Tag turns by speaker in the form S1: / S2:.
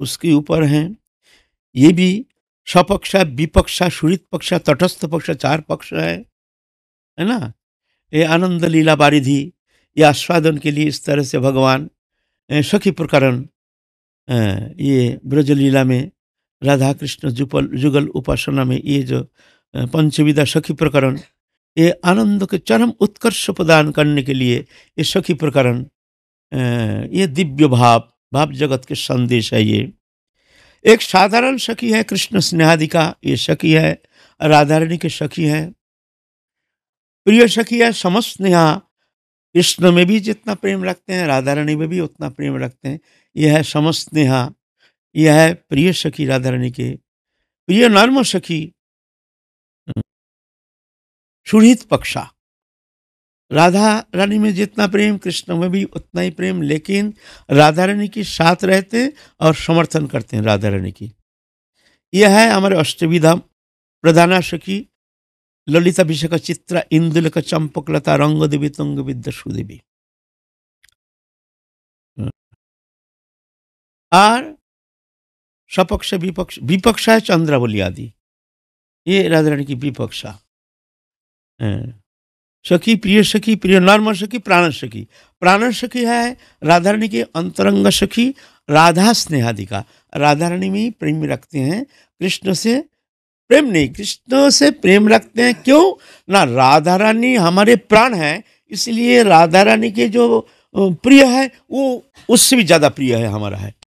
S1: उसके ऊपर हैं ये भी सपक्ष विपक्ष सुरित पक्ष तटस्थ पक्ष चार पक्ष है है ना ये आनंद लीला बारिधि ये आस्वादन के लिए इस तरह से भगवान सखी प्रकरण ये ब्रजलीला में राधा कृष्ण जुपल जुगल उपासना में ये जो पंचविदा सखी प्रकरण ये आनंद के चरम उत्कर्ष प्रदान करने के लिए ये सखी प्रकरण ये दिव्य भाव भाव जगत के संदेश है ये एक साधारण सखी है कृष्ण स्नेहादिका ये सखी है राधारणी के सखी हैं प्रिय सखी है समस्त स्नेहा कृष्ण में भी जितना प्रेम रखते हैं राधारणी में भी उतना प्रेम रखते हैं
S2: यह है समस्त स्नेहा यह है प्रिय सखी राधारणी के प्रिय नर्म सखी हम्म, सुहित पक्षा राधा रानी में जितना प्रेम कृष्ण में भी उतना ही प्रेम लेकिन राधा
S1: रानी के साथ रहते हैं और समर्थन करते हैं राधा रानी की यह है हमारे
S2: अष्टविधाम प्रधाना सखी ललिता अभिषेक इंदुल इंदुलक चंपकलता रंग देवी तुंग विद्या सुदेवी আর সপক্ষ বিপক্ষ বিপক্ষায় চন্দ্রাবলী আদি এ রাধারানী কি বিপক্ষা হ্যাঁ सखी
S1: प्रिय सखी प्रिय नर्म सखी प्राण सखी प्राण सखी है राधारणी के अंतरंग सखी राधा स्नेहादिका का रानी में प्रेम रखते हैं कृष्ण से प्रेम नहीं कृष्ण से प्रेम रखते हैं क्यों ना राधा रानी हमारे प्राण है इसलिए राधा रानी के जो प्रिय है वो उससे भी ज़्यादा प्रिय है हमारा है